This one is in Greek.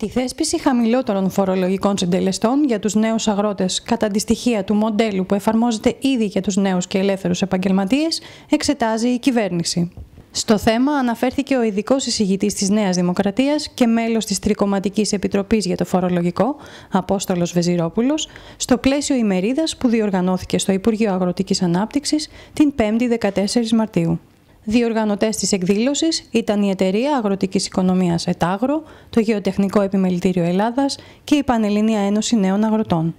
Τη θέσπιση χαμηλότερων φορολογικών συντελεστών για τους νέους αγρότες κατά τη στοιχεία του μοντέλου που εφαρμόζεται ήδη για τους νέους και ελεύθερους επαγγελματίες εξετάζει η κυβέρνηση. Στο θέμα αναφέρθηκε ο ειδικός εισηγητής της Νέας Δημοκρατίας και μέλος της Τρικοματικής Επιτροπής για το Φορολογικό, Απόστολος Βεζιρόπουλος, στο πλαίσιο ημερίδας που διοργανώθηκε στο Υπουργείο Αγροτικής Ανάπτυξης την 5η 14 Μαρτίου. Διοργανωτές της εκδήλωσης ήταν η Εταιρεία Αγροτικής Οικονομίας ΕΤΑΓΡΟ, το Γεωτεχνικό Επιμελητήριο Ελλάδας και η Πανελληνία Ένωση Νέων Αγροτών.